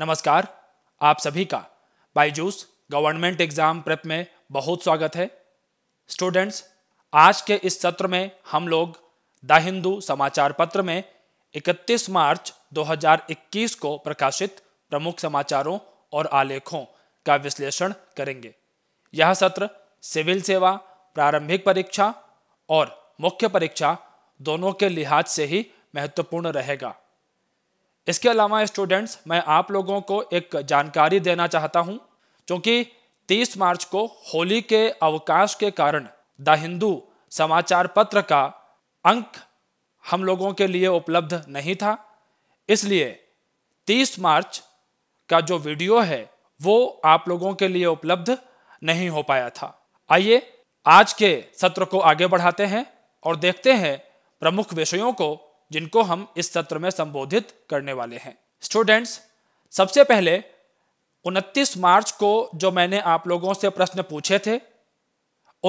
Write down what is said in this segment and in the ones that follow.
नमस्कार आप सभी का बाईजूस गवर्नमेंट एग्जाम प्रेप में बहुत स्वागत है स्टूडेंट्स आज के इस सत्र में हम लोग द हिंदू समाचार पत्र में 31 मार्च 2021 को प्रकाशित प्रमुख समाचारों और आलेखों का विश्लेषण करेंगे यह सत्र सिविल सेवा प्रारंभिक परीक्षा और मुख्य परीक्षा दोनों के लिहाज से ही महत्वपूर्ण रहेगा इसके अलावा स्टूडेंट्स मैं आप लोगों को एक जानकारी देना चाहता हूं क्योंकि 30 मार्च को होली के अवकाश के कारण द हिंदू समाचार पत्र का अंक हम लोगों के लिए उपलब्ध नहीं था इसलिए 30 मार्च का जो वीडियो है वो आप लोगों के लिए उपलब्ध नहीं हो पाया था आइए आज के सत्र को आगे बढ़ाते हैं और देखते हैं प्रमुख विषयों को जिनको हम इस सत्र में संबोधित करने वाले हैं स्टूडेंट्स सबसे पहले 29 मार्च को जो मैंने आप लोगों से प्रश्न पूछे थे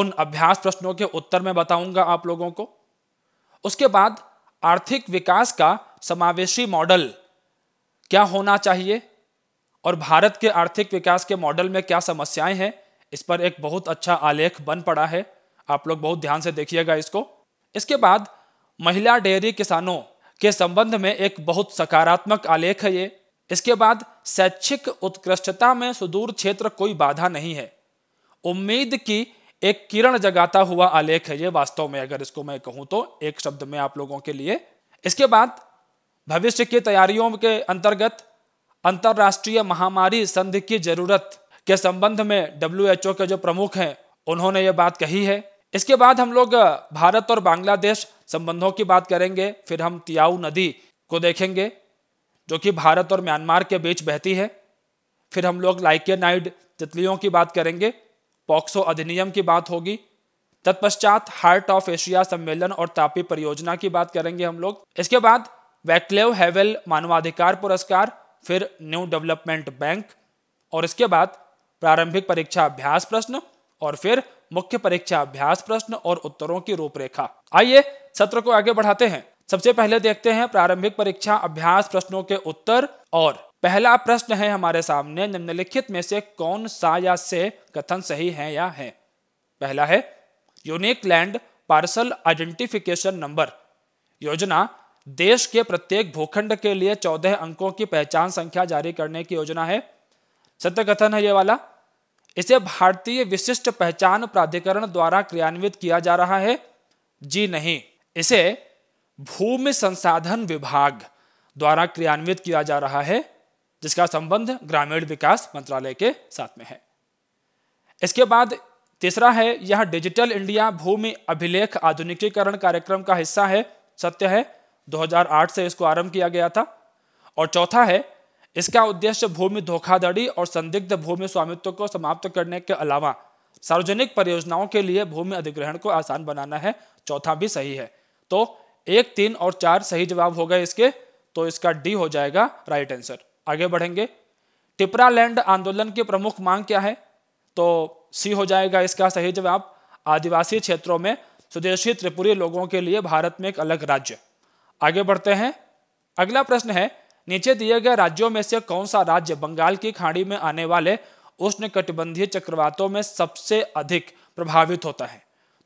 उन अभ्यास प्रश्नों के उत्तर में बताऊंगा आप लोगों को उसके बाद आर्थिक विकास का समावेशी मॉडल क्या होना चाहिए और भारत के आर्थिक विकास के मॉडल में क्या समस्याएं हैं इस पर एक बहुत अच्छा आलेख बन पड़ा है आप लोग बहुत ध्यान से देखिएगा इसको इसके बाद महिला डेयरी किसानों के संबंध में एक बहुत सकारात्मक आलेख है ये इसके बाद शैक्षिक उत्कृष्टता में सुदूर क्षेत्र कोई बाधा नहीं है उम्मीद की एक किरण जगाता हुआ आलेख है ये वास्तव में अगर इसको मैं कहूं तो एक शब्द में आप लोगों के लिए इसके बाद भविष्य की तैयारियों के अंतर्गत अंतर्राष्ट्रीय महामारी संधि की जरूरत के संबंध में डब्ल्यू के जो प्रमुख हैं उन्होंने ये बात कही है इसके बाद हम लोग भारत और बांग्लादेश संबंधों की बात करेंगे फिर हम तियाऊ नदी को देखेंगे जो कि भारत और म्यांमार के बीच बहती है फिर हम लोग लाइकेनाइड तितलियों की बात करेंगे पॉक्सो अधिनियम की बात होगी तत्पश्चात हार्ट ऑफ एशिया सम्मेलन और तापी परियोजना की बात करेंगे हम लोग इसके बाद वैक्लेव हैवेल मानवाधिकार पुरस्कार फिर न्यू डेवलपमेंट बैंक और इसके बाद प्रारंभिक परीक्षा अभ्यास प्रश्न और फिर मुख्य परीक्षा अभ्यास प्रश्न और उत्तरों की रूपरेखा आइए सत्र को आगे बढ़ाते हैं सबसे पहले देखते हैं प्रारंभिक परीक्षा अभ्यास प्रश्नों के उत्तर और पहला प्रश्न है हमारे सामने निम्नलिखित में से कौन सा या से कथन सही है या है पहला है unique land parcel identification number योजना देश के प्रत्येक भूखंड के लिए चौदह अंकों की पहचान संख्या जारी करने की योजना है सत्य कथन है ये वाला इसे भारतीय विशिष्ट पहचान प्राधिकरण द्वारा क्रियान्वित किया जा रहा है जी नहीं इसे भूमि संसाधन विभाग द्वारा क्रियान्वित किया जा रहा है जिसका संबंध ग्रामीण विकास मंत्रालय के साथ में है इसके बाद तीसरा है यह डिजिटल इंडिया भूमि अभिलेख आधुनिकीकरण कार्यक्रम का हिस्सा है सत्य है 2008 से इसको आरंभ किया गया था और चौथा है इसका उद्देश्य भूमि धोखाधड़ी और संदिग्ध भूमि स्वामित्व को समाप्त करने के अलावा सार्वजनिक परियोजनाओं के लिए भूमि अधिग्रहण को आसान बनाना है चौथा भी सही है तो एक तीन और चार सही जवाब हो गए इसके तो इसका डी हो जाएगा राइट आंसर आगे बढ़ेंगे टिपरा लैंड आंदोलन की प्रमुख मांग क्या है तो सी हो जाएगा इसका सही जवाब आदिवासी क्षेत्रों में स्वदेशी त्रिपुरी लोगों के लिए भारत में एक अलग राज्य आगे बढ़ते हैं अगला प्रश्न है नीचे दिए गए राज्यों में से कौन सा राज्य बंगाल की खाड़ी में आने वाले उष्ण कटिबंधीय चक्रवातों में सबसे अधिक प्रभावित होता है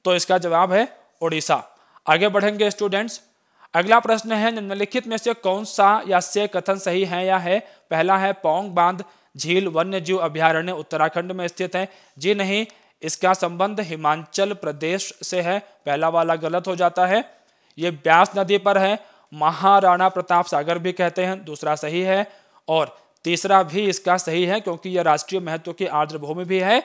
तो इसका जवाब है ओडिशा आगे बढ़ेंगे स्टूडेंट्स अगला प्रश्न है निम्नलिखित में से कौन सा या से कथन सही है या है पहला है पोंग बांध झील वन्य जीव अभ्यारण्य उत्तराखंड में स्थित है जी नहीं इसका संबंध हिमाचल प्रदेश से है पहला वाला गलत हो जाता है ये ब्यास नदी पर है महाराणा प्रताप सागर भी कहते हैं दूसरा सही है और तीसरा भी इसका सही है क्योंकि यह राष्ट्रीय महत्व की आर्द्रभूमि भी है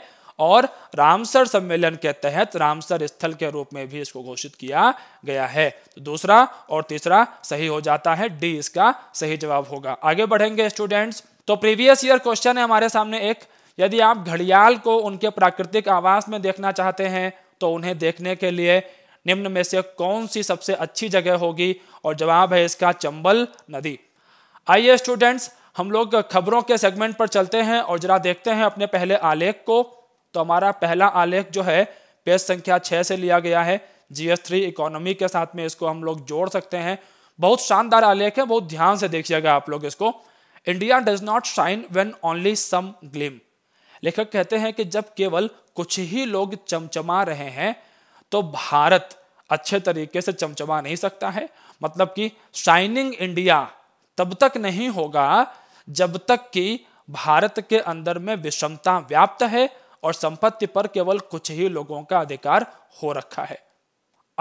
और रामसर सम्मेलन के तहत रामसर स्थल के रूप में भी इसको घोषित किया गया है तो दूसरा और तीसरा सही हो जाता है डी इसका सही जवाब होगा आगे बढ़ेंगे स्टूडेंट्स तो प्रीवियस ईयर क्वेश्चन है हमारे सामने एक यदि आप घड़ियाल को उनके प्राकृतिक आवास में देखना चाहते हैं तो उन्हें देखने के लिए निम्न में से कौन सी सबसे अच्छी जगह होगी और जवाब है इसका चंबल नदी आइए स्टूडेंट्स हम लोग खबरों के सेगमेंट पर चलते हैं और जरा देखते हैं अपने पहले आलेख को तो हमारा पहला आलेख जो है पेज संख्या छह से लिया गया है जीएस थ्री इकोनॉमी के साथ में इसको हम लोग जोड़ सकते हैं बहुत शानदार आलेख है बहुत ध्यान से देखिएगा आप लोग इसको India does not shine when only some glim लेखक कहते हैं कि जब केवल कुछ ही लोग चमचमा रहे हैं तो भारत अच्छे तरीके से चमचमा नहीं सकता है मतलब कि शाइनिंग इंडिया तब तक नहीं होगा जब तक कि भारत के अंदर में विषमता व्याप्त है और संपत्ति पर केवल कुछ ही लोगों का अधिकार हो रखा है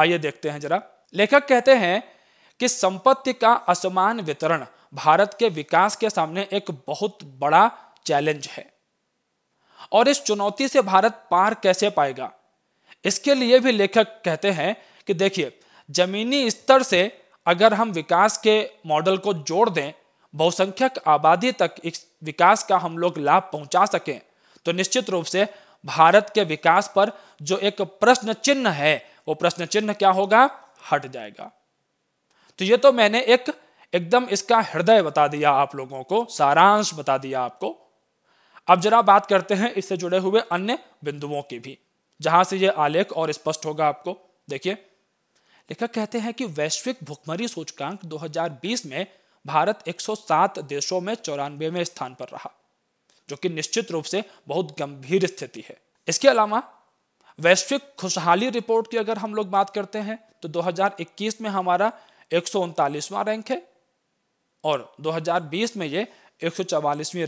आइए देखते हैं जरा लेखक कहते हैं कि संपत्ति का असमान वितरण भारत के विकास के सामने एक बहुत बड़ा चैलेंज है और इस चुनौती से भारत पार कैसे पाएगा इसके लिए भी लेखक कहते हैं कि देखिए जमीनी स्तर से अगर हम विकास के मॉडल को जोड़ दें बहुसंख्यक आबादी तक इस विकास का हम लोग लाभ पहुंचा सकें तो निश्चित रूप से भारत के विकास पर जो एक प्रश्न चिन्ह है वो प्रश्न चिन्ह क्या होगा हट जाएगा तो ये तो मैंने एक एकदम इसका हृदय बता दिया आप लोगों को सारांश बता दिया आपको अब जरा बात करते हैं इससे जुड़े हुए अन्य बिंदुओं की भी जहां से यह आलेख और स्पष्ट होगा आपको देखिए लेखक कहते हैं कि वैश्विक भुखमरी सूचकांक 2020 में भारत 107 देशों में चौरानवेवें स्थान पर रहा जो कि निश्चित रूप से बहुत गंभीर स्थिति है इसके अलावा वैश्विक खुशहाली रिपोर्ट की अगर हम लोग बात करते हैं तो 2021 में हमारा एक रैंक है और 2020 में ये एक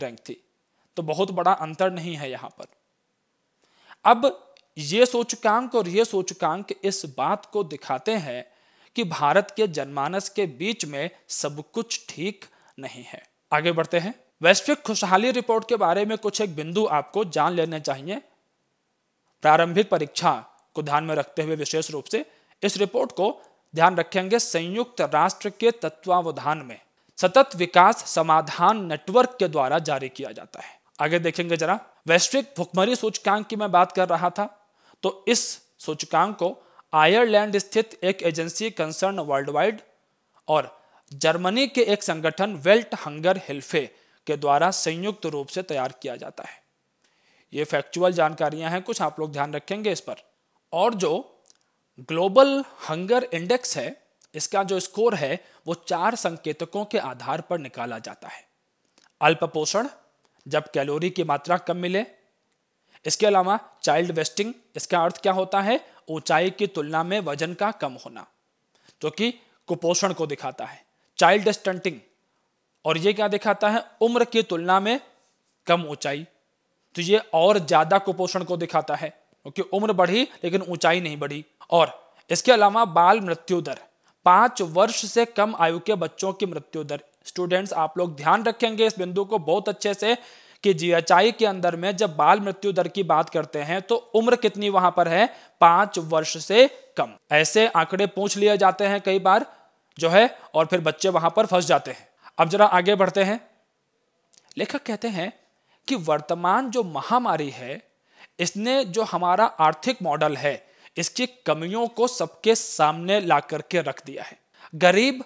रैंक थी तो बहुत बड़ा अंतर नहीं है यहां पर अब ये सूचकांक और ये सूचकांक इस बात को दिखाते हैं कि भारत के जनमानस के बीच में सब कुछ ठीक नहीं है आगे बढ़ते हैं वैश्विक खुशहाली रिपोर्ट के बारे में कुछ एक बिंदु आपको जान लेने चाहिए प्रारंभिक परीक्षा को ध्यान में रखते हुए विशेष रूप से इस रिपोर्ट को ध्यान रखेंगे संयुक्त राष्ट्र के तत्वावधान में सतत विकास समाधान नेटवर्क के द्वारा जारी किया जाता है आगे देखेंगे जरा वैश्विक भुखमरी सूचकांक की मैं बात कर रहा था तो इस सूचकांक को आयरलैंड स्थित एक एजेंसी कंसर्न वर्ल्ड वाइड और जर्मनी के एक संगठन वेल्ट हंगर हेल्फे के द्वारा संयुक्त रूप से तैयार किया जाता है ये फैक्चुअल जानकारियां हैं कुछ आप लोग ध्यान रखेंगे इस पर और जो ग्लोबल हंगर इंडेक्स है इसका जो स्कोर है वो चार संकेतकों के आधार पर निकाला जाता है अल्प पोषण जब कैलोरी की मात्रा कम मिले इसके अलावा चाइल्ड वेस्टिंग इसका अर्थ क्या होता है ऊंचाई की तुलना में वजन का कम होना जो कि कुपोषण को दिखाता है चाइल्ड स्टंटिंग और ये क्या दिखाता है उम्र की तुलना में कम ऊंचाई तो ये और ज्यादा कुपोषण को दिखाता है क्योंकि उम्र बढ़ी लेकिन ऊंचाई नहीं बढ़ी और इसके अलावा बाल मृत्यु दर पांच वर्ष से कम आयु के बच्चों की मृत्यु दर स्टूडेंट्स आप लोग ध्यान रखेंगे इस बिंदु को बहुत अच्छे से कि जीएचआई के अंदर में जब बाल मृत्यु दर की बात करते हैं तो उम्र कितनी वहां पर है पांच वर्ष से कम ऐसे आंकड़े पूछ लिए जाते हैं कई बार जो है और फिर बच्चे वहां पर फंस जाते हैं अब जरा आगे बढ़ते हैं लेखक कहते हैं कि वर्तमान जो महामारी है इसने जो हमारा आर्थिक मॉडल है इसकी कमियों को सबके सामने ला करके रख दिया है गरीब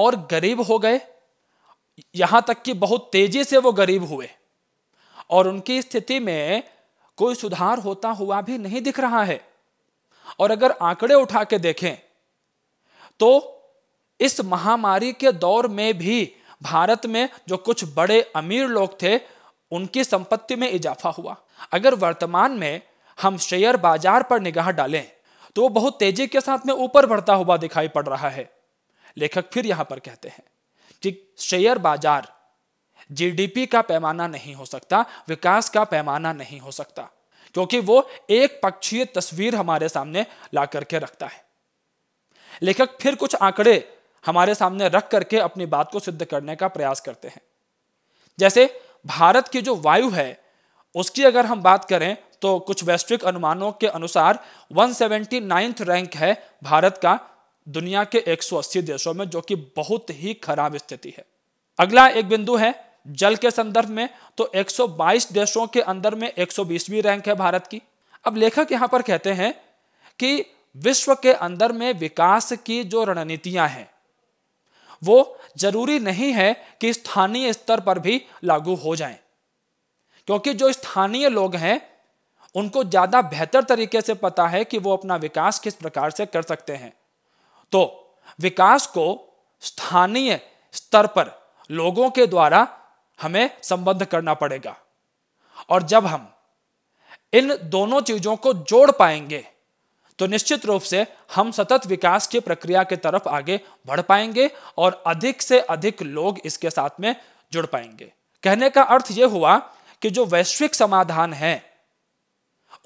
और गरीब हो गए यहां तक कि बहुत तेजी से वो गरीब हुए और उनकी स्थिति में कोई सुधार होता हुआ भी नहीं दिख रहा है और अगर आंकड़े उठा के देखें तो इस महामारी के दौर में भी भारत में जो कुछ बड़े अमीर लोग थे उनकी संपत्ति में इजाफा हुआ अगर वर्तमान में हम शेयर बाजार पर निगाह डालें तो वो बहुत तेजी के साथ में ऊपर बढ़ता हुआ दिखाई पड़ रहा है लेखक फिर यहां पर कहते हैं कि शेयर बाजार जीडीपी का पैमाना नहीं हो सकता विकास का पैमाना नहीं हो सकता क्योंकि वो एक पक्षीय तस्वीर हमारे सामने ला करके रखता है लेखक फिर कुछ आंकड़े हमारे सामने रख करके अपनी बात को सिद्ध करने का प्रयास करते हैं जैसे भारत की जो वायु है उसकी अगर हम बात करें तो कुछ वैश्विक अनुमानों के अनुसार 179 रैंक है भारत का दुनिया के 180 देशों में जो कि बहुत ही खराब स्थिति है अगला एक बिंदु है जल के संदर्भ में तो 122 देशों के अंदर में 120वीं रैंक है भारत की अब लेखक यहां पर कहते हैं कि विश्व के अंदर में विकास की जो रणनीतियां हैं वो जरूरी नहीं है कि स्थानीय स्तर पर भी लागू हो जाएं क्योंकि जो स्थानीय लोग हैं उनको ज़्यादा बेहतर तरीके से पता है कि वो अपना विकास किस प्रकार से कर सकते हैं तो विकास को स्थानीय स्तर पर लोगों के द्वारा हमें संबंध करना पड़ेगा और जब हम इन दोनों चीजों को जोड़ पाएंगे तो निश्चित रूप से हम सतत विकास की प्रक्रिया की तरफ आगे बढ़ पाएंगे और अधिक से अधिक लोग इसके साथ में जुड़ पाएंगे कहने का अर्थ यह हुआ कि जो वैश्विक समाधान है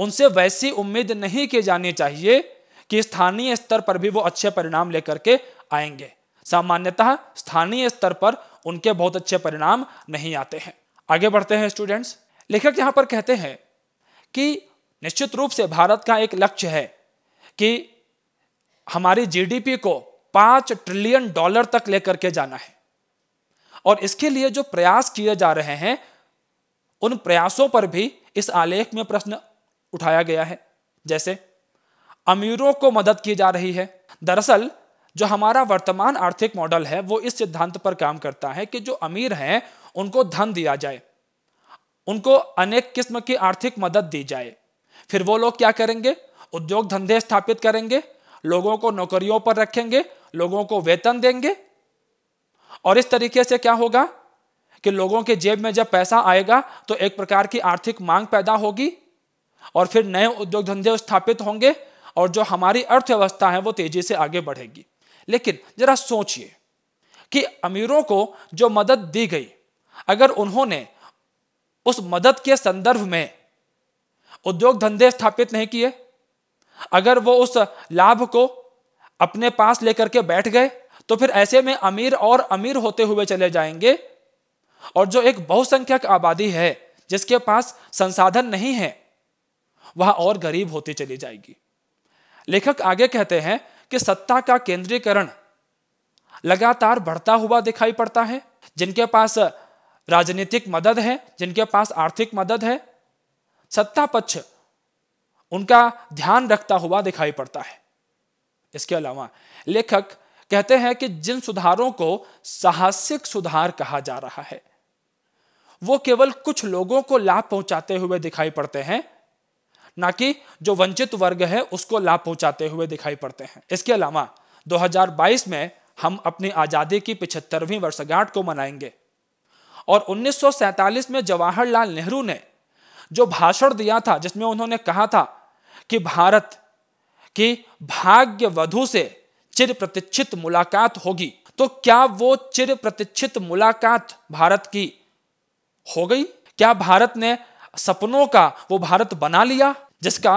उनसे वैसी उम्मीद नहीं की जानी चाहिए कि स्थानीय स्तर पर भी वो अच्छे परिणाम लेकर के आएंगे सामान्यतः स्थानीय स्तर पर उनके बहुत अच्छे परिणाम नहीं आते हैं आगे बढ़ते हैं स्टूडेंट्स लेखक यहां पर कहते हैं कि निश्चित रूप से भारत का एक लक्ष्य है कि हमारी जीडीपी को पांच ट्रिलियन डॉलर तक लेकर के जाना है और इसके लिए जो प्रयास किए जा रहे हैं उन प्रयासों पर भी इस आलेख में प्रश्न उठाया गया है जैसे अमीरों को मदद की जा रही है दरअसल जो हमारा वर्तमान आर्थिक मॉडल है वो इस सिद्धांत पर काम करता है कि जो अमीर हैं उनको धन दिया जाए उनको अनेक किस्म की आर्थिक मदद दी जाए फिर वो लोग क्या करेंगे उद्योग धंधे स्थापित करेंगे लोगों को नौकरियों पर रखेंगे लोगों को वेतन देंगे और इस तरीके से क्या होगा कि लोगों के जेब में जब पैसा आएगा तो एक प्रकार की आर्थिक मांग पैदा होगी और फिर नए उद्योग धंधे स्थापित होंगे और जो हमारी अर्थव्यवस्था है वो तेजी से आगे बढ़ेगी लेकिन जरा सोचिए कि अमीरों को जो मदद दी गई अगर उन्होंने उस मदद के संदर्भ में उद्योग धंधे स्थापित नहीं किए अगर वो उस लाभ को अपने पास लेकर के बैठ गए तो फिर ऐसे में अमीर और अमीर होते हुए चले जाएंगे और जो एक बहुसंख्यक आबादी है जिसके पास संसाधन नहीं है वह और गरीब होती चली जाएगी लेखक आगे कहते हैं कि सत्ता का केंद्रीकरण लगातार बढ़ता हुआ दिखाई पड़ता है जिनके पास राजनीतिक मदद है जिनके पास आर्थिक मदद है सत्ता पक्ष उनका ध्यान रखता हुआ दिखाई पड़ता है इसके अलावा लेखक कहते हैं कि जिन सुधारों को साहसिक सुधार कहा जा रहा है वो केवल कुछ लोगों को लाभ पहुंचाते हुए दिखाई पड़ते हैं ना कि जो वंचित वर्ग है उसको लाभ पहुंचाते हुए दिखाई पड़ते हैं इसके अलावा 2022 में हम अपनी आज़ादी की पिछहत्तरवीं वर्षगांठ को मनाएंगे और 1947 में जवाहरलाल नेहरू ने जो भाषण दिया था जिसमें उन्होंने कहा था कि भारत की भाग्य वधु से चिर प्रतीक्षित मुलाकात होगी तो क्या वो चिर प्रतीक्षित मुलाकात भारत की हो गई क्या भारत ने सपनों का वो भारत बना लिया जिसका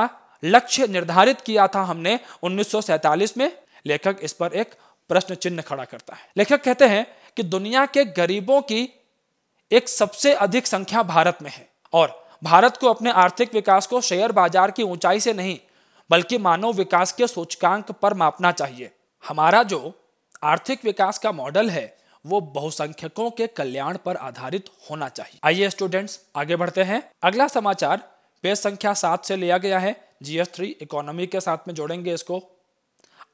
लक्ष्य निर्धारित किया था हमने 1947 में लेखक इस पर एक प्रश्न चिन्ह खड़ा करता है लेखक कहते हैं कि दुनिया के गरीबों की एक सबसे अधिक संख्या भारत में है और भारत को अपने आर्थिक विकास को शेयर बाजार की ऊंचाई से नहीं बल्कि मानव विकास के सूचकांक पर मापना चाहिए हमारा जो आर्थिक विकास का मॉडल है वो बहुसंख्यकों के कल्याण पर आधारित होना चाहिए आइए स्टूडेंट्स आगे बढ़ते हैं अगला समाचार पेज संख्या सात से लिया गया है जीएस थ्री इकोनॉमी के साथ में जोड़ेंगे इसको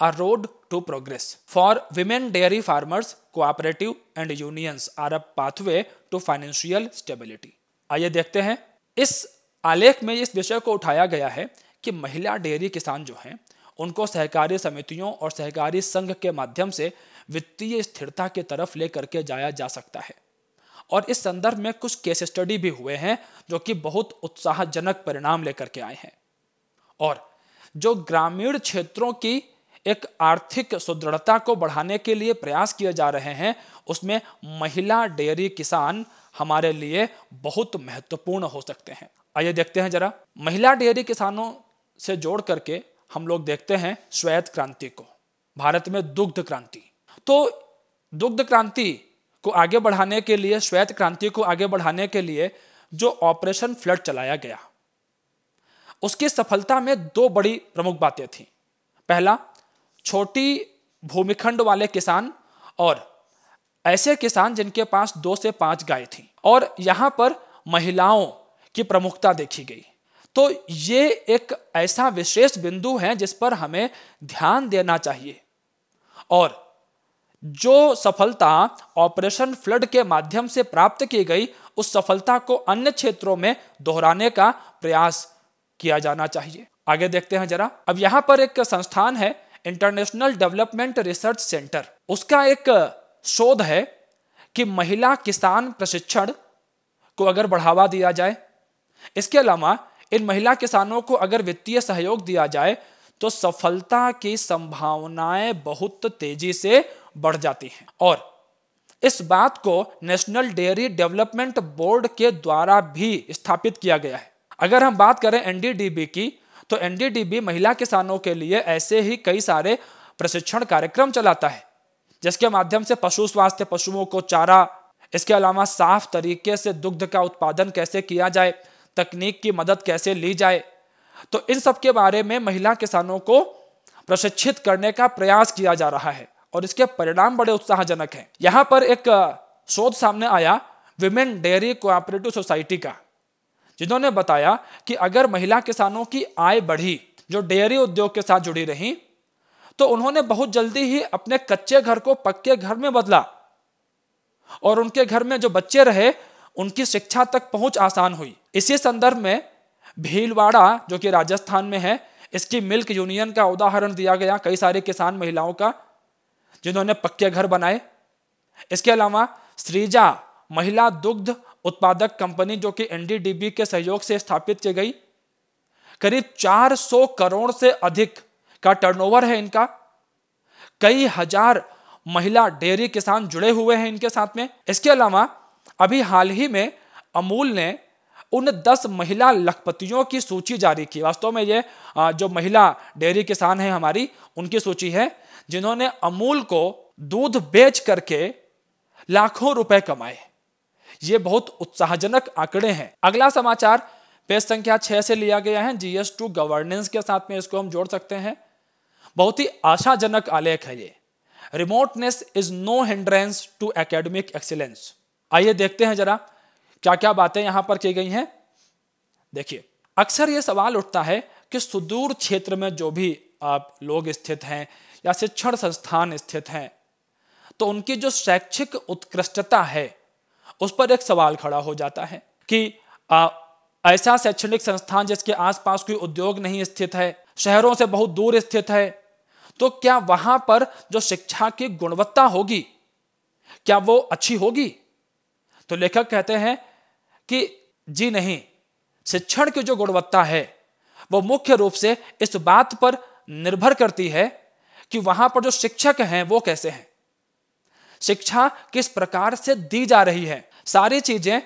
a road to progress for women dairy farmers cooperative and unions are a pathway to financial stability आइए देखते हैं इस आलेख में इस विषय को उठाया गया है कि महिला डेयरी किसान जो हैं उनको सहकारी समितियों और सहकारी संघ के माध्यम से वित्तीय स्थिरता की तरफ लेकर के जाया जा सकता है और इस संदर्भ में कुछ केस स्टडी भी हुए हैं जो कि बहुत उत्साहजनक परिणाम लेकर के आए हैं और जो ग्रामीण क्षेत्रों की एक आर्थिक सुदृढ़ता को बढ़ाने के लिए प्रयास किए जा रहे हैं उसमें महिला डेयरी किसान हमारे लिए बहुत महत्वपूर्ण हो सकते हैं आइए देखते हैं जरा महिला डेयरी किसानों से जोड़ करके हम लोग देखते हैं श्वेत क्रांति को भारत में दुग्ध क्रांति तो दुग्ध क्रांति को आगे बढ़ाने के लिए श्वेत क्रांति को आगे बढ़ाने के लिए जो ऑपरेशन फ्लड चलाया गया उसकी सफलता में दो बड़ी प्रमुख बातें थी पहला छोटी भूमिखंड वाले किसान और ऐसे किसान जिनके पास दो से पांच गाय थी और यहां पर महिलाओं की प्रमुखता देखी गई तो ये एक ऐसा विशेष बिंदु है जिस पर हमें ध्यान देना चाहिए और जो सफलता ऑपरेशन फ्लड के माध्यम से प्राप्त की गई उस सफलता को अन्य क्षेत्रों में दोहराने का प्रयास किया जाना चाहिए आगे देखते हैं जरा अब यहाँ पर एक संस्थान है इंटरनेशनल डेवलपमेंट रिसर्च सेंटर उसका एक शोध है कि महिला किसान प्रशिक्षण को अगर बढ़ावा दिया जाए इसके अलावा इन महिला किसानों को अगर वित्तीय सहयोग दिया जाए तो सफलता की संभावनाएं बहुत तेजी से बढ़ जाती हैं और इस बात को नेशनल डेयरी डेवलपमेंट बोर्ड के द्वारा भी स्थापित किया गया है अगर हम बात करें एनडीडीबी की तो एनडीडीबी महिला किसानों के लिए ऐसे ही कई सारे प्रशिक्षण कार्यक्रम चलाता है जिसके माध्यम से पशु स्वास्थ्य पशुओं को चारा इसके अलावा साफ तरीके से दुग्ध का उत्पादन कैसे किया जाए तकनीक की मदद कैसे ली जाए तो इन सब के बारे में महिला किसानों को प्रशिक्षित करने का प्रयास किया जा रहा है और इसके परिणाम बड़े उत्साहजनक हैं यहां पर एक शोध सामने आया विमेन डेयरी कोऑपरेटिव सोसाइटी का जिन्होंने बताया कि अगर महिला किसानों की आय बढ़ी जो डेयरी उद्योग के साथ जुड़ी रही तो उन्होंने बहुत जल्दी ही अपने कच्चे घर को पक्के घर में बदला और उनके घर में जो बच्चे रहे उनकी शिक्षा तक पहुंच आसान हुई इसी संदर्भ में भीलवाड़ा जो कि राजस्थान में है इसकी मिल्क यूनियन का उदाहरण दिया गया कई सारे किसान महिलाओं का जिन्होंने पक्के घर बनाए इसके अलावा श्रीजा महिला दुग्ध उत्पादक कंपनी जो कि एनडीडीबी के सहयोग से स्थापित की गई करीब 400 करोड़ से अधिक का टर्नओवर है इनका कई हजार महिला डेयरी किसान जुड़े हुए हैं इनके साथ में इसके अलावा अभी हाल ही में अमूल ने उन 10 महिला लखपतियों की सूची जारी की वास्तव में ये जो महिला डेयरी किसान है हमारी उनकी सूची है जिन्होंने अमूल को दूध बेच करके लाखों रुपए कमाए ये बहुत उत्साहजनक आंकड़े हैं अगला समाचार पेज संख्या छह से लिया गया है जीएस टू गवर्नेंस के साथ में इसको हम जोड़ सकते हैं बहुत ही आशाजनक आलेख है ये remoteness is no hindrance to academic excellence आइए देखते हैं जरा क्या क्या बातें यहां पर की गई हैं देखिए अक्सर यह सवाल उठता है कि सुदूर क्षेत्र में जो भी आप लोग स्थित हैं या शिक्षण संस्थान स्थित हैं तो उनकी जो शैक्षिक उत्कृष्टता है उस पर एक सवाल खड़ा हो जाता है कि आ, ऐसा शैक्षणिक संस्थान जिसके आसपास कोई उद्योग नहीं स्थित है शहरों से बहुत दूर स्थित है तो क्या वहां पर जो शिक्षा की गुणवत्ता होगी क्या वो अच्छी होगी तो लेखक कहते हैं कि जी नहीं शिक्षण की जो गुणवत्ता है वो मुख्य रूप से इस बात पर निर्भर करती है कि वहां पर जो शिक्षक हैं वो कैसे हैं शिक्षा किस प्रकार से दी जा रही है सारी चीजें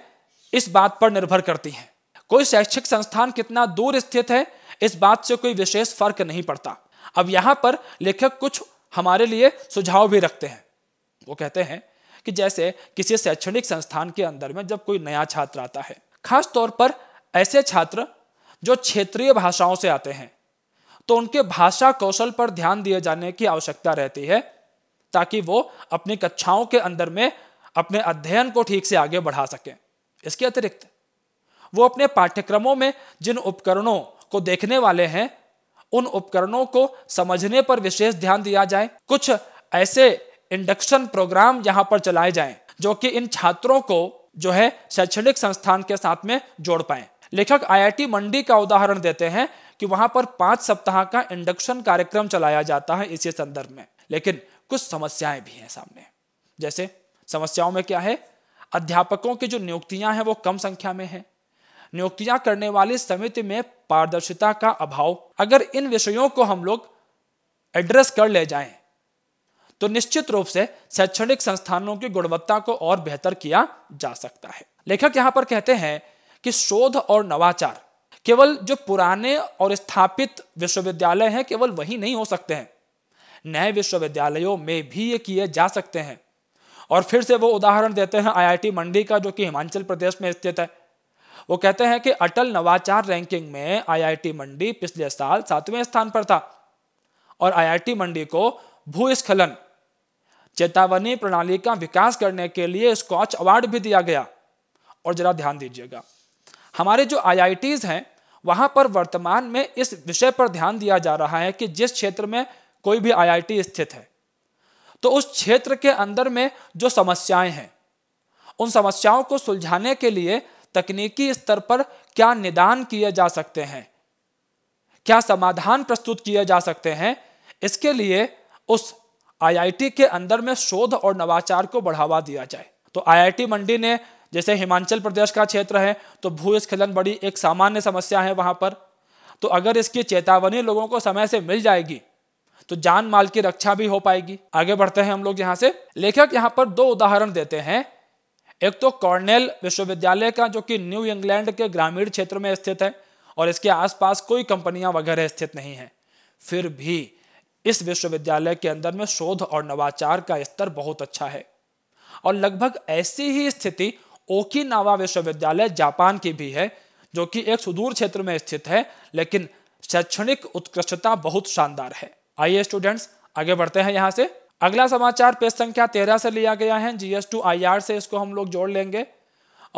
इस बात पर निर्भर करती हैं कोई शैक्षिक संस्थान कितना दूर स्थित है इस बात से कोई विशेष फर्क नहीं पड़ता अब यहां पर लेखक कुछ हमारे लिए सुझाव भी रखते हैं वो कहते हैं कि जैसे किसी शैक्षणिक संस्थान के अंदर में जब कोई नया छात्र आता है खास तौर पर ऐसे छात्र जो क्षेत्रीय भाषाओं से आते हैं तो उनके भाषा कौशल पर ध्यान दिए जाने की आवश्यकता रहती है ताकि वो अपनी कक्षाओं के अंदर में अपने अध्ययन को ठीक से आगे बढ़ा सकें इसके अतिरिक्त वो अपने पाठ्यक्रमों में जिन उपकरणों को देखने वाले हैं उन उपकरणों को समझने पर विशेष ध्यान दिया जाए कुछ ऐसे इंडक्शन प्रोग्राम यहां पर चलाए जाएं जो कि इन छात्रों को जो है शैक्षणिक संस्थान के साथ में जोड़ पाए लेखक आईआईटी मंडी का उदाहरण देते हैं कि वहां पर पांच सप्ताह का इंडक्शन कार्यक्रम चलाया जाता है इसी संदर्भ में लेकिन कुछ समस्याएं भी हैं सामने जैसे समस्याओं में क्या है अध्यापकों की जो नियुक्तियां हैं वो कम संख्या में है नियुक्तियां करने वाली समिति में पारदर्शिता का अभाव अगर इन विषयों को हम लोग एड्रेस कर ले जाएं तो निश्चित रूप से शैक्षणिक संस्थानों की गुणवत्ता को और बेहतर किया जा सकता है लेखक यहां पर कहते हैं कि शोध और नवाचार केवल जो पुराने और स्थापित विश्वविद्यालय हैं केवल वही नहीं हो सकते हैं नए विश्वविद्यालयों में भी ये किए जा सकते हैं और फिर से वो उदाहरण देते हैं आईआईटी मंडी का जो कि हिमाचल प्रदेश में स्थित है वो कहते हैं कि अटल नवाचार रैंकिंग में आईआईटी मंडी पिछले साल सातवें स्थान पर था और आईआईटी मंडी को भूस्खलन चेतावनी प्रणाली का विकास करने के लिए स्कॉच अवार्ड भी दिया गया और जरा ध्यान दीजिएगा हमारे जो आई हैं वहाँ पर वर्तमान में इस विषय पर ध्यान दिया जा रहा है कि जिस क्षेत्र में कोई भी आई स्थित है तो उस क्षेत्र के अंदर में जो समस्याएं हैं उन समस्याओं को सुलझाने के लिए तकनीकी स्तर पर क्या निदान किए जा सकते हैं क्या समाधान प्रस्तुत किए जा सकते हैं इसके लिए उस आईआईटी के अंदर में शोध और नवाचार को बढ़ावा दिया जाए तो आईआईटी मंडी ने जैसे हिमाचल प्रदेश का क्षेत्र है तो भूस्खलन बड़ी एक सामान्य समस्या है वहां पर तो अगर इसकी चेतावनी लोगों को समय से मिल जाएगी तो जान माल की रक्षा भी हो पाएगी आगे बढ़ते हैं हम लोग यहाँ से लेखक यहाँ पर दो उदाहरण देते हैं एक तो कॉर्नेल विश्वविद्यालय का जो कि न्यू इंग्लैंड के ग्रामीण क्षेत्र में स्थित है और इसके आसपास कोई कंपनियां वगैरह स्थित नहीं है फिर भी इस विश्वविद्यालय के अंदर में शोध और नवाचार का स्तर बहुत अच्छा है और लगभग ऐसी ही स्थिति ओकिनावा विश्वविद्यालय जापान की भी है जो कि एक सुदूर क्षेत्र में स्थित है लेकिन शैक्षणिक उत्कृष्टता बहुत शानदार है आइए स्टूडेंट्स आगे बढ़ते हैं यहाँ से अगला समाचार पेज संख्या तेरह से लिया गया है जीएस टू आई आर से इसको हम लोग जोड़ लेंगे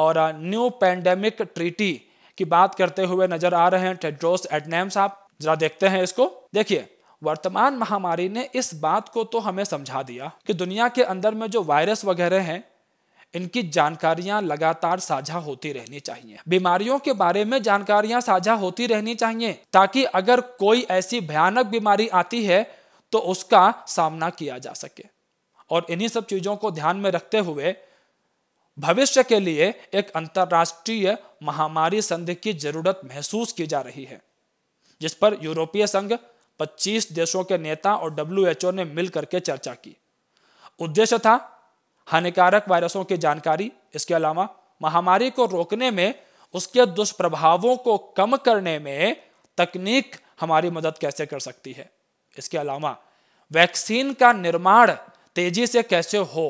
और न्यू पैंडेमिक ट्रीटी की बात करते हुए नजर आ रहे हैं टेड्रोस एडनेम साहब जरा देखते हैं इसको देखिए वर्तमान महामारी ने इस बात को तो हमें समझा दिया कि दुनिया के अंदर में जो वायरस वगैरह हैं इनकी जानकारियां लगातार साझा होती रहनी चाहिए बीमारियों के बारे में जानकारियां साझा होती रहनी चाहिए ताकि अगर कोई ऐसी भयानक बीमारी आती है तो उसका सामना किया जा सके और इन्हीं सब चीजों को ध्यान में रखते हुए भविष्य के लिए एक अंतर्राष्ट्रीय महामारी संधि की जरूरत महसूस की जा रही है जिस पर यूरोपीय संघ 25 देशों के नेता और डब्ल्यूएचओ ने मिल करके चर्चा की उद्देश्य था हानिकारक वायरसों की जानकारी इसके अलावा महामारी को रोकने में उसके दुष्प्रभावों को कम करने में तकनीक हमारी मदद कैसे कर सकती है इसके अलावा वैक्सीन का निर्माण तेजी से कैसे हो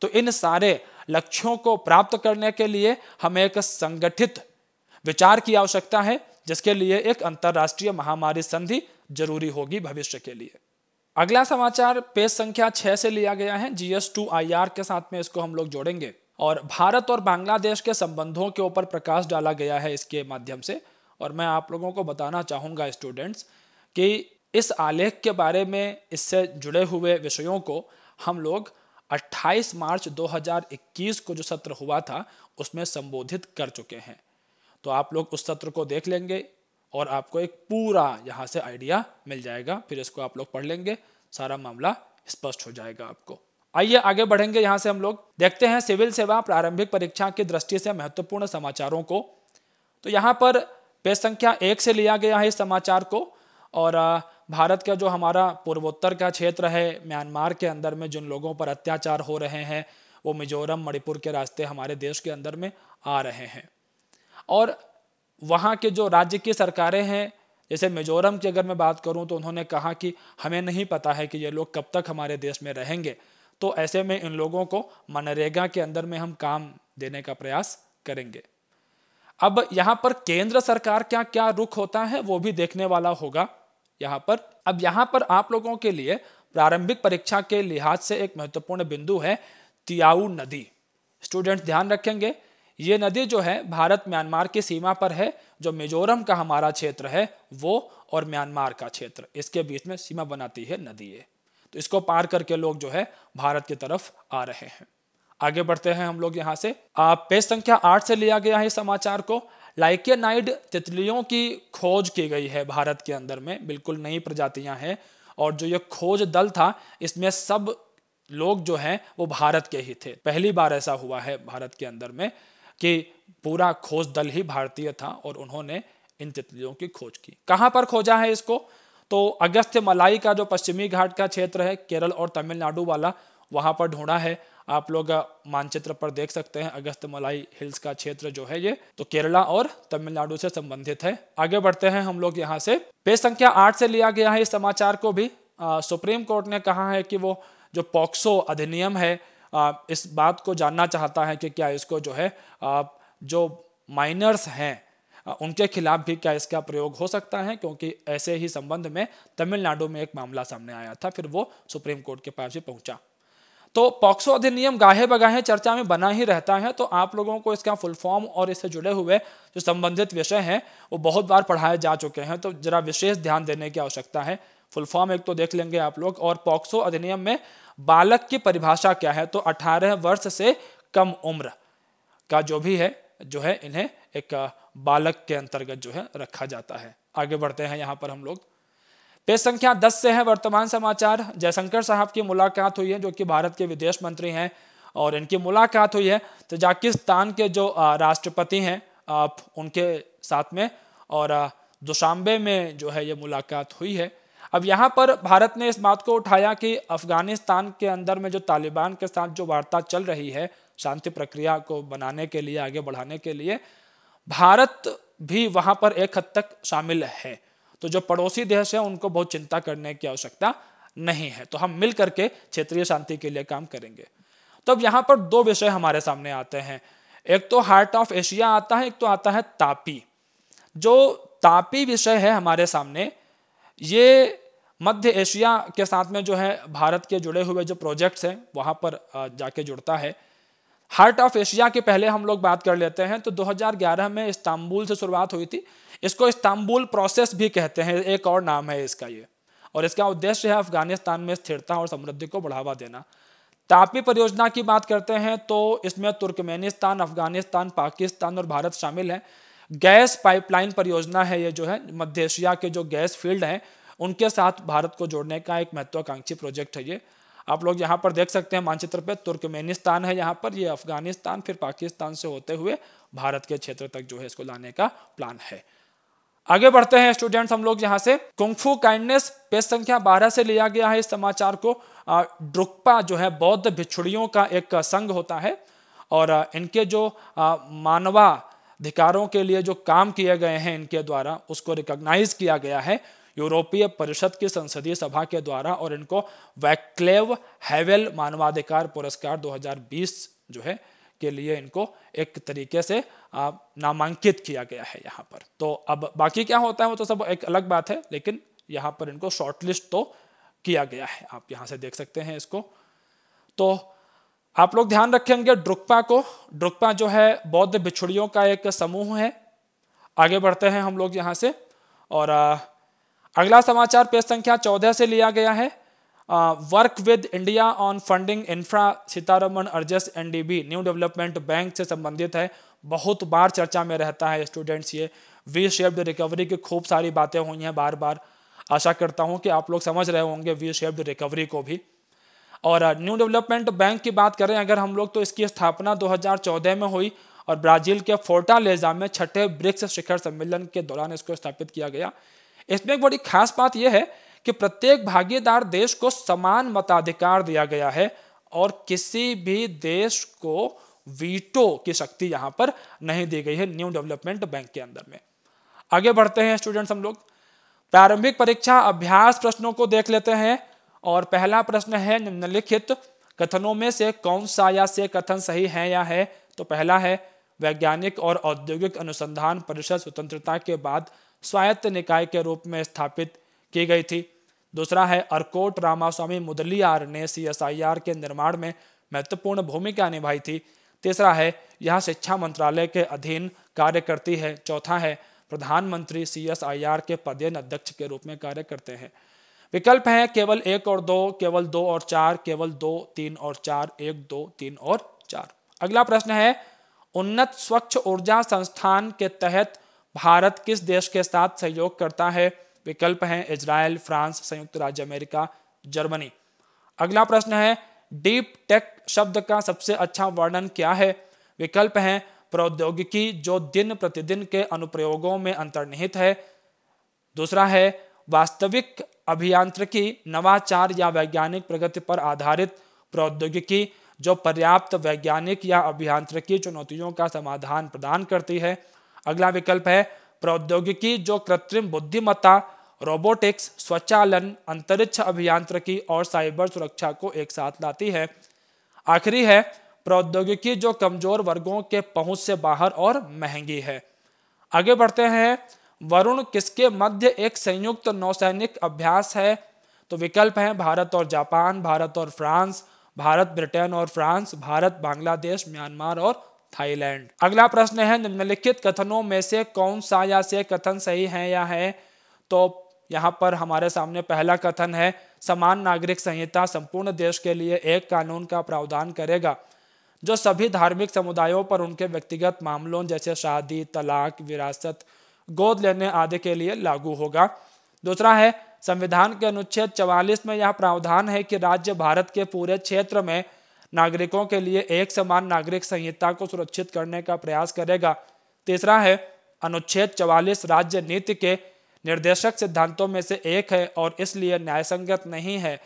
तो इन सारे लक्ष्यों को प्राप्त करने के लिए हमें एक संगठित विचार की आवश्यकता है जिसके लिए एक अंतर्राष्ट्रीय महामारी संधि जरूरी होगी भविष्य के लिए अगला समाचार पेज संख्या छह से लिया गया है जीएस टू आई आर के साथ में इसको हम लोग जोड़ेंगे और भारत और बांग्लादेश के संबंधों के ऊपर प्रकाश डाला गया है इसके माध्यम से और मैं आप लोगों को बताना चाहूंगा स्टूडेंट्स कि इस आलेख के बारे में इससे जुड़े हुए विषयों को हम लोग 28 मार्च 2021 को जो सत्र हुआ था उसमें संबोधित कर चुके हैं तो आप लोग उस सत्र को देख लेंगे और आपको एक पूरा यहाँ से आइडिया मिल जाएगा फिर इसको आप लोग पढ़ लेंगे सारा मामला स्पष्ट हो जाएगा आपको आइए आगे बढ़ेंगे यहाँ से हम लोग देखते हैं सिविल सेवा प्रारंभिक परीक्षा की दृष्टि से महत्वपूर्ण समाचारों को तो यहाँ पर पेज संख्या एक से लिया गया है इस समाचार को और भारत का जो हमारा पूर्वोत्तर का क्षेत्र है म्यांमार के अंदर में जिन लोगों पर अत्याचार हो रहे हैं वो मिजोरम मणिपुर के रास्ते हमारे देश के अंदर में आ रहे हैं और वहाँ के जो राज्य की सरकारें हैं जैसे मिजोरम की अगर मैं बात करूँ तो उन्होंने कहा कि हमें नहीं पता है कि ये लोग कब तक हमारे देश में रहेंगे तो ऐसे में इन लोगों को मनरेगा के अंदर में हम काम देने का प्रयास करेंगे अब यहाँ पर केंद्र सरकार क्या क्या रुख होता है वो भी देखने वाला होगा यहाँ पर अब यहाँ पर आप लोगों के लिए प्रारंभिक परीक्षा के लिहाज से एक महत्वपूर्ण बिंदु है तियाऊ नदी स्टूडेंट्स ध्यान रखेंगे ये नदी जो है भारत म्यांमार की सीमा पर है जो मिजोरम का हमारा क्षेत्र है वो और म्यांमार का क्षेत्र इसके बीच में सीमा बनाती है नदी है। तो इसको पार करके लोग जो है भारत की तरफ आ रहे हैं आगे बढ़ते हैं हम लोग यहाँ से आप पेज संख्या आठ से लिया गया है समाचार को लाइकेनाइड तितलियों की खोज की गई है भारत के अंदर में बिल्कुल नई प्रजातियां हैं और जो ये खोज दल था इसमें सब लोग जो हैं वो भारत के ही थे पहली बार ऐसा हुआ है भारत के अंदर में कि पूरा खोज दल ही भारतीय था और उन्होंने इन तितलियों की खोज की कहाँ पर खोजा है इसको तो अगस्त्य मलाई का जो पश्चिमी घाट का क्षेत्र है केरल और तमिलनाडु वाला वहाँ पर ढूंढा है आप लोग मानचित्र पर देख सकते हैं अगस्त मलाई हिल्स का क्षेत्र जो है ये तो केरला और तमिलनाडु से संबंधित है आगे बढ़ते हैं हम लोग यहाँ से पेज संख्या आठ से लिया गया है इस समाचार को भी आ, सुप्रीम कोर्ट ने कहा है कि वो जो पॉक्सो अधिनियम है इस बात को जानना चाहता है कि क्या इसको जो है जो माइनर्स हैं उनके खिलाफ भी क्या इसका प्रयोग हो सकता है क्योंकि ऐसे ही संबंध में तमिलनाडु में एक मामला सामने आया था फिर वो सुप्रीम कोर्ट के पास भी पहुंचा तो पॉक्सो अधिनियम गाहे बगाहे चर्चा में बना ही रहता है तो आप लोगों को इसका फुल फॉर्म और इससे जुड़े हुए जो संबंधित विषय हैं वो बहुत बार पढ़ाए जा चुके हैं तो जरा विशेष ध्यान देने की आवश्यकता है फुल फॉर्म एक तो देख लेंगे आप लोग और पॉक्सो अधिनियम में बालक की परिभाषा क्या है तो 18 वर्ष से कम उम्र का जो भी है जो है इन्हें एक बालक के अंतर्गत जो है रखा जाता है आगे बढ़ते हैं यहाँ पर हम लोग पेज संख्या 10 से है वर्तमान समाचार जयशंकर साहब की मुलाकात हुई है जो कि भारत के विदेश मंत्री हैं और इनकी मुलाकात हुई है तजाकिस्तान के जो राष्ट्रपति हैं आप उनके साथ में और दुशांबे में जो है ये मुलाकात हुई है अब यहाँ पर भारत ने इस बात को उठाया कि अफगानिस्तान के अंदर में जो तालिबान के साथ जो वार्ता चल रही है शांति प्रक्रिया को बनाने के लिए आगे बढ़ाने के लिए भारत भी वहां पर एक हद तक शामिल है तो जो पड़ोसी देश है उनको बहुत चिंता करने की आवश्यकता नहीं है तो हम मिल करके क्षेत्रीय शांति के लिए काम करेंगे तो अब यहाँ पर दो विषय हमारे सामने आते हैं एक तो हार्ट ऑफ एशिया आता है एक तो आता है तापी जो तापी विषय है हमारे सामने ये मध्य एशिया के साथ में जो है भारत के जुड़े हुए जो प्रोजेक्ट्स हैं वहाँ पर जाके जुड़ता है हार्ट ऑफ एशिया के पहले हम लोग बात कर लेते हैं तो 2011 में इस्तांबुल से शुरुआत हुई थी इसको इस्तांबुल प्रोसेस भी कहते हैं एक और नाम है इसका ये और इसका उद्देश्य है अफगानिस्तान में स्थिरता और समृद्धि को बढ़ावा देना तापी परियोजना की बात करते हैं तो इसमें तुर्कमेनिस्तान अफगानिस्तान पाकिस्तान और भारत शामिल हैं गैस पाइपलाइन परियोजना है ये जो है मध्य एशिया के जो गैस फील्ड हैं उनके साथ भारत को जोड़ने का एक महत्वाकांक्षी प्रोजेक्ट है ये आप लोग यहाँ पर देख सकते हैं मानचित्र पे तुर्कमेनिस्तान है यहाँ पर ये अफगानिस्तान फिर पाकिस्तान से होते हुए भारत के क्षेत्र तक जो है इसको लाने का प्लान है आगे बढ़ते हैं स्टूडेंट्स हम लोग यहाँ से कुंफू काइंडनेस पेज संख्या बारह से लिया गया है इस समाचार को ड्रुक्पा जो है बौद्ध भिछुड़ियों का एक संघ होता है और इनके जो मानवा अधिकारों के लिए जो काम किए गए हैं इनके द्वारा उसको रिकॉग्नाइज किया गया है यूरोपीय परिषद की संसदीय सभा के द्वारा और इनको वैक्लेव हैवेल मानवाधिकार पुरस्कार 2020 जो है के लिए इनको एक तरीके से नामांकित किया गया है यहाँ पर तो अब बाकी क्या होता है वो तो सब एक अलग बात है लेकिन यहाँ पर इनको शॉर्टलिस्ट तो किया गया है आप यहाँ से देख सकते हैं इसको तो आप लोग ध्यान रखेंगे ड्रुक्पा को ड्रुक्पा जो है बौद्ध बिछुड़ियों का एक समूह है आगे बढ़ते हैं हम लोग यहाँ से और अगला समाचार पेज संख्या चौदह से लिया गया है work with India on funding infra Sitharaman urges NDB new development bank से संबंधित है बहुत बार चर्चा में रहता है स्टूडेंट्स ये वी शेप्ड रिकवरी की खूब सारी बातें हुई हैं बार बार आशा करता हूँ कि आप लोग समझ रहे होंगे वी शेप्ड रिकवरी को भी और न्यू डेवलपमेंट बैंक की बात करें अगर हम लोग तो इसकी स्थापना 2014 में हुई और ब्राजील के फोर्टालेजा में छठे ब्रिक्स शिखर सम्मेलन के दौरान इसको स्थापित किया गया इसमें एक बड़ी खास बात यह है कि प्रत्येक भागीदार देश को समान मताधिकार दिया गया है और किसी भी देश को वीटो की शक्ति यहाँ पर नहीं दी गई है न्यू डेवलपमेंट बैंक के अंदर में आगे बढ़ते हैं स्टूडेंट्स हम लोग प्रारंभिक परीक्षा अभ्यास प्रश्नों को देख लेते हैं और पहला प्रश्न है निम्नलिखित कथनों में से कौन सा या से कथन सही है या है तो पहला है वैज्ञानिक और औद्योगिक अनुसंधान परिषद स्वतंत्रता के बाद स्वायत्त निकाय के रूप में स्थापित की गई थी दूसरा है अर्कोट रामास्वामी मुदलियार ने सी के निर्माण में महत्वपूर्ण भूमिका निभाई थी तीसरा है यह शिक्षा मंत्रालय के अधीन कार्य करती है चौथा है प्रधानमंत्री सी के पदेन अध्यक्ष के रूप में कार्य करते हैं विकल्प हैं केवल एक और दो केवल दो और चार केवल दो तीन और चार एक दो तीन और चार अगला प्रश्न है उन्नत स्वच्छ ऊर्जा संस्थान के तहत भारत किस देश के साथ सहयोग करता है विकल्प हैं इजराइल फ्रांस संयुक्त राज्य अमेरिका जर्मनी अगला प्रश्न है डीप टेक शब्द का सबसे अच्छा वर्णन क्या है विकल्प हैं प्रौद्योगिकी जो दिन प्रतिदिन के अनुप्रयोगों में अंतर्निहित है दूसरा है वास्तविक अभियांत्रिकी नवाचार या वैज्ञानिक प्रगति पर आधारित प्रौद्योगिकी जो पर्याप्त वैज्ञानिक या अभियांत्रिकी चुनौतियों का समाधान प्रदान करती है अगला विकल्प है प्रौद्योगिकी जो कृत्रिम बुद्धिमत्ता रोबोटिक्स स्वचालन अंतरिक्ष अभियांत्रिकी और साइबर सुरक्षा को एक साथ लाती है आखिरी है प्रौद्योगिकी जो कमजोर वर्गों के पहुंच से बाहर और महंगी है आगे बढ़ते हैं वरुण किसके मध्य एक संयुक्त नौसैनिक अभ्यास है तो विकल्प हैं भारत और जापान भारत और फ्रांस भारत ब्रिटेन और फ्रांस भारत बांग्लादेश म्यांमार और थाईलैंड अगला प्रश्न है निम्नलिखित कथनों में से कौन सा या से कथन सही है या है तो यहाँ पर हमारे सामने पहला कथन है समान नागरिक संहिता संपूर्ण देश के लिए एक कानून का प्रावधान करेगा जो सभी धार्मिक समुदायों पर उनके व्यक्तिगत मामलों जैसे शादी तलाक विरासत गोद लेने आदि के लिए लागू होगा दूसरा है संविधान के अनुच्छेद 44 में यह प्रावधान है कि राज्य भारत के पूरे क्षेत्र में नागरिकों के लिए एक समान नागरिक संहिता को सुरक्षित करने का प्रयास करेगा तीसरा है अनुच्छेद 44 राज्य नीति के निर्देशक सिद्धांतों में से एक है और इसलिए न्यायसंगत नहीं है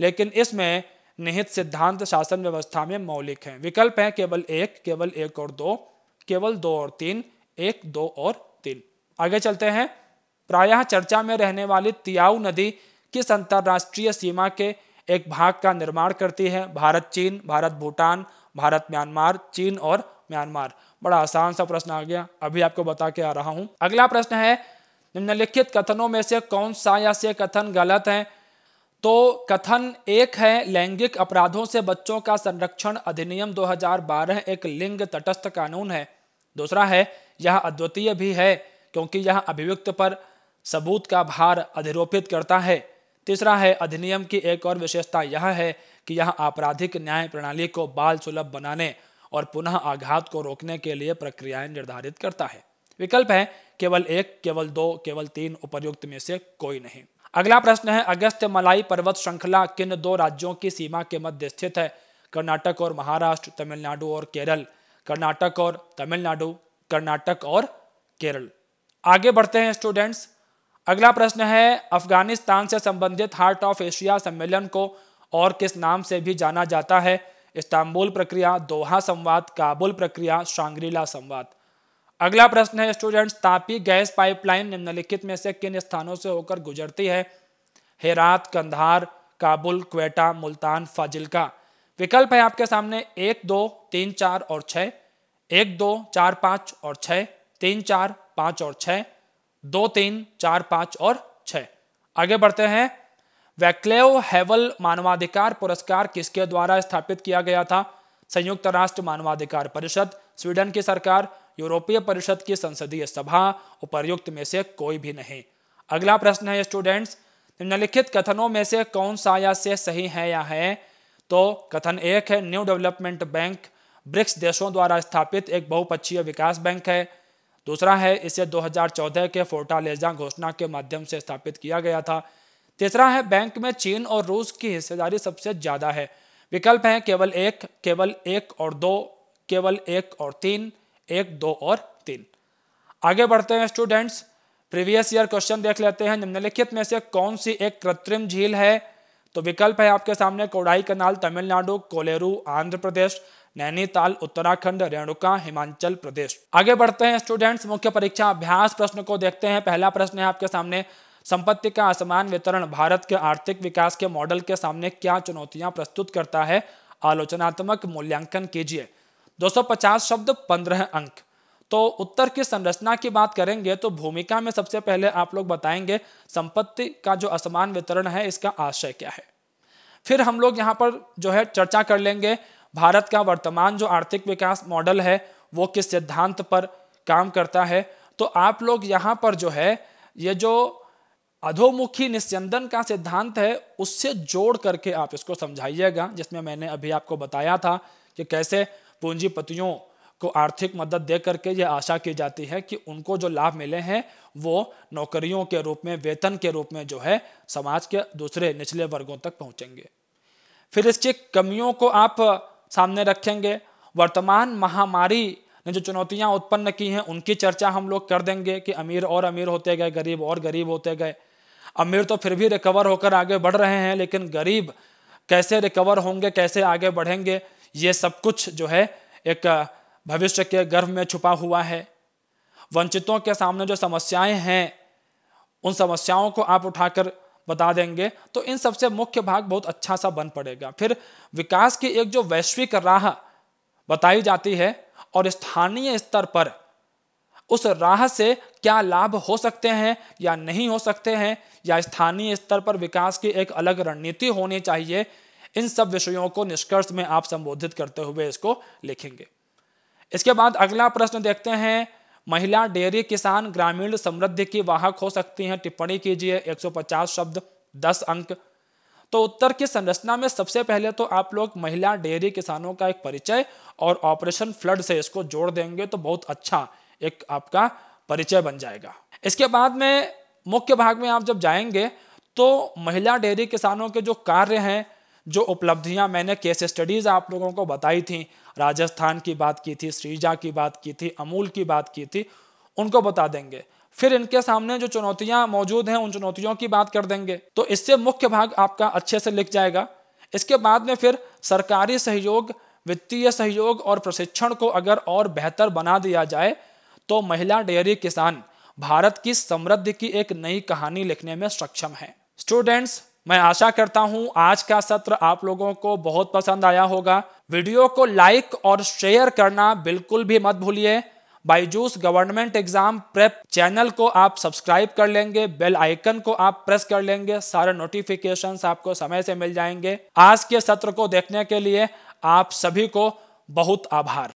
लेकिन इसमें निहित सिद्धांत शासन व्यवस्था में मौलिक है विकल्प है केवल एक केवल एक और दो केवल दो और तीन एक दो और तीन आगे चलते हैं प्रायः चर्चा में रहने वाली तियाऊ नदी किस अंतर्राष्ट्रीय सीमा के एक भाग का निर्माण करती है भारत चीन भारत भूटान भारत म्यांमार चीन और म्यांमार बड़ा आसान सा प्रश्न आ गया अभी आपको बता के आ रहा हूं अगला प्रश्न है निम्नलिखित कथनों में से कौन सा या से कथन गलत है तो कथन एक है लैंगिक अपराधों से बच्चों का संरक्षण अधिनियम 2012 एक लिंग तटस्थ कानून है दूसरा है यह अद्वितीय भी है क्योंकि यह अभिव्यक्त पर सबूत का भार अधिरोपित करता है तीसरा है अधिनियम की एक और विशेषता यह है कि यह आपराधिक न्याय प्रणाली को बाल सुलभ बनाने और पुनः आघात को रोकने के लिए प्रक्रियाएं निर्धारित करता है विकल्प है केवल एक केवल दो केवल तीन उपयुक्त में से कोई नहीं अगला प्रश्न है अगस्त मलाई पर्वत श्रृंखला किन दो राज्यों की सीमा के मध्य स्थित है कर्नाटक और महाराष्ट्र तमिलनाडु और केरल कर्नाटक और तमिलनाडु कर्नाटक और केरल आगे बढ़ते हैं स्टूडेंट्स अगला प्रश्न है अफगानिस्तान से संबंधित हार्ट ऑफ एशिया सम्मेलन को और किस नाम से भी जाना जाता है इस्तांबुल प्रक्रिया दोहा संवाद काबुल प्रक्रिया शांग्रीला संवाद अगला प्रश्न है स्टूडेंट्स तापी गैस पाइपलाइन निम्नलिखित में से किन स्थानों से होकर गुजरती है हेरात कंधार काबुल क्वेटा मुल्तान फाजिलका विकल्प है आपके सामने एक दो तीन चार और छ एक दो चार पाँच और छ तीन चार पांच और छह दो तीन चार पांच और छह आगे बढ़ते हैं वैक्लेव हैवल मानवाधिकार पुरस्कार किसके द्वारा स्थापित किया गया था संयुक्त राष्ट्र मानवाधिकार परिषद स्वीडन की सरकार यूरोपीय परिषद की संसदीय सभा उपर्युक्त में से कोई भी नहीं अगला प्रश्न है स्टूडेंट्स निम्नलिखित कथनों में से कौन सा या से सही है या है तो कथन एक है न्यू डेवलपमेंट बैंक ब्रिक्स देशों द्वारा स्थापित एक बहुपक्षीय विकास बैंक है दूसरा है इसे 2014 के फोर्टालेजा घोषणा के माध्यम से स्थापित किया गया था तीसरा है बैंक में चीन और रूस की हिस्सेदारी सबसे ज़्यादा है विकल्प हैं केवल एक केवल एक और दो केवल एक और तीन एक दो और तीन आगे बढ़ते हैं स्टूडेंट्स प्रीवियस ईयर क्वेश्चन देख लेते हैं निम्नलिखित में से कौन सी एक कृत्रिम झील है तो विकल्प है आपके सामने कोडाई कनाल तमिलनाडु कोलेरू आंध्र प्रदेश नैनीताल उत्तराखंड रेणुका हिमाचल प्रदेश आगे बढ़ते हैं स्टूडेंट्स मुख्य परीक्षा अभ्यास प्रश्न को देखते हैं पहला प्रश्न है आपके सामने संपत्ति का असमान वितरण भारत के आर्थिक विकास के मॉडल के सामने क्या चुनौतियां प्रस्तुत करता है आलोचनात्मक मूल्यांकन कीजिए 250 शब्द 15 अंक तो उत्तर की संरचना की बात करेंगे तो भूमिका में सबसे पहले आप लोग बताएंगे संपत्ति का जो असमान वितरण है इसका आशय क्या है फिर हम लोग यहाँ पर जो है चर्चा कर लेंगे भारत का वर्तमान जो आर्थिक विकास मॉडल है वो किस सिद्धांत पर काम करता है तो आप लोग यहाँ पर जो है ये जो अधोमुखी निस्यंदन का सिद्धांत है उससे जोड़ करके आप इसको समझाइएगा जिसमें मैंने अभी आपको बताया था कि कैसे पूंजीपतियों को आर्थिक मदद दे करके ये आशा की जाती है कि उनको जो लाभ मिले हैं वो नौकरियों के रूप में वेतन के रूप में जो है समाज के दूसरे निचले वर्गों तक पहुंचेंगे फिर इसकी कमियों को आप सामने रखेंगे वर्तमान महामारी ने जो चुनौतियां उत्पन्न की हैं उनकी चर्चा हम लोग कर देंगे कि अमीर और अमीर होते गए गरीब और गरीब होते गए अमीर तो फिर भी रिकवर होकर आगे बढ़ रहे हैं लेकिन गरीब कैसे रिकवर होंगे कैसे आगे बढ़ेंगे ये सब कुछ जो है एक भविष्य के गर्भ में छुपा हुआ है वंचितों के सामने जो समस्याएं हैं उन समस्याओं को आप उठाकर बता देंगे तो इन सबसे मुख्य भाग बहुत अच्छा सा बन पड़ेगा फिर विकास की एक जो वैश्विक राह बताई जाती है और स्थानीय स्तर पर उस राह से क्या लाभ हो सकते हैं या नहीं हो सकते हैं या स्थानीय स्तर पर विकास की एक अलग रणनीति होनी चाहिए इन सब विषयों को निष्कर्ष में आप संबोधित करते हुए इसको लिखेंगे इसके बाद अगला प्रश्न देखते हैं महिला डेयरी किसान ग्रामीण समृद्धि की वाहक हो सकती हैं टिप्पणी कीजिए 150 शब्द 10 अंक तो उत्तर की संरचना में सबसे पहले तो आप लोग महिला डेयरी किसानों का एक परिचय और ऑपरेशन फ्लड से इसको जोड़ देंगे तो बहुत अच्छा एक आपका परिचय बन जाएगा इसके बाद में मुख्य भाग में आप जब जाएंगे तो महिला डेयरी किसानों के जो कार्य हैं जो उपलब्धियां मैंने केस स्टडीज आप लोगों को बताई थी राजस्थान की बात की थी श्रीजा की बात की थी अमूल की बात की थी उनको बता देंगे फिर इनके सामने जो चुनौतियां मौजूद हैं उन चुनौतियों की बात कर देंगे तो इससे मुख्य भाग आपका अच्छे से लिख जाएगा इसके बाद में फिर सरकारी सहयोग वित्तीय सहयोग और प्रशिक्षण को अगर और बेहतर बना दिया जाए तो महिला डेयरी किसान भारत की समृद्धि की एक नई कहानी लिखने में सक्षम है स्टूडेंट्स मैं आशा करता हूं आज का सत्र आप लोगों को बहुत पसंद आया होगा वीडियो को लाइक और शेयर करना बिल्कुल भी मत भूलिए Byju's government exam prep channel को आप सब्सक्राइब कर लेंगे बेल आइकन को आप प्रेस कर लेंगे सारे नोटिफिकेशन आपको समय से मिल जाएंगे आज के सत्र को देखने के लिए आप सभी को बहुत आभार